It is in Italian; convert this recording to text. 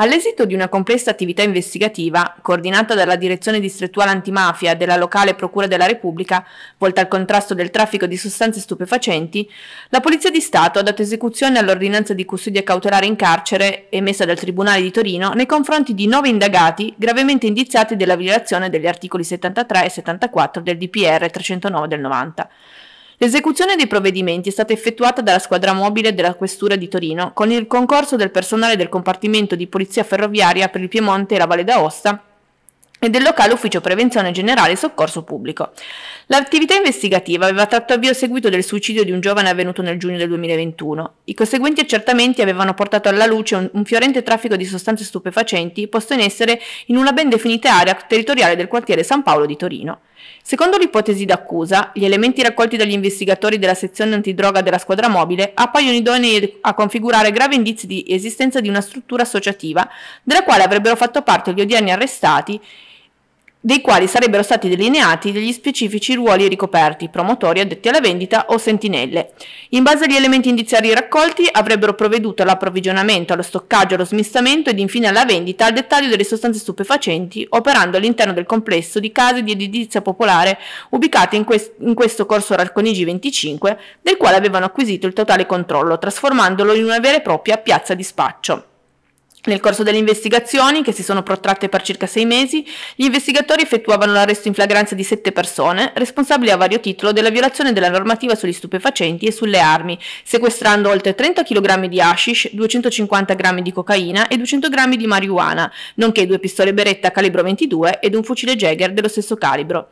All'esito di una complessa attività investigativa, coordinata dalla Direzione Distrettuale Antimafia della locale Procura della Repubblica, volta al contrasto del traffico di sostanze stupefacenti, la Polizia di Stato ha dato esecuzione all'ordinanza di custodia cautelare in carcere emessa dal Tribunale di Torino nei confronti di nove indagati gravemente indiziati della violazione degli articoli 73 e 74 del DPR 309 del 90. L'esecuzione dei provvedimenti è stata effettuata dalla squadra mobile della Questura di Torino con il concorso del personale del compartimento di Polizia Ferroviaria per il Piemonte e la Valle d'Aosta e del locale Ufficio Prevenzione Generale e Soccorso Pubblico. L'attività investigativa aveva tratto avvio a seguito del suicidio di un giovane avvenuto nel giugno del 2021. I conseguenti accertamenti avevano portato alla luce un, un fiorente traffico di sostanze stupefacenti posto in essere in una ben definita area territoriale del quartiere San Paolo di Torino. Secondo l'ipotesi d'accusa, gli elementi raccolti dagli investigatori della sezione antidroga della squadra mobile appaiono idonei a configurare gravi indizi di esistenza di una struttura associativa, della quale avrebbero fatto parte gli odierni arrestati dei quali sarebbero stati delineati degli specifici ruoli ricoperti, promotori, addetti alla vendita o sentinelle. In base agli elementi indiziari raccolti avrebbero provveduto all'approvvigionamento, allo stoccaggio, allo smistamento ed infine alla vendita al dettaglio delle sostanze stupefacenti, operando all'interno del complesso di case di edilizia popolare ubicate in, quest in questo corso Ralconigi 25, del quale avevano acquisito il totale controllo, trasformandolo in una vera e propria piazza di spaccio. Nel corso delle investigazioni, che si sono protratte per circa sei mesi, gli investigatori effettuavano l'arresto in flagranza di sette persone, responsabili a vario titolo della violazione della normativa sugli stupefacenti e sulle armi, sequestrando oltre 30 kg di hashish, 250 g di cocaina e 200 g di marijuana, nonché due pistole beretta calibro 22 ed un fucile Jagger dello stesso calibro.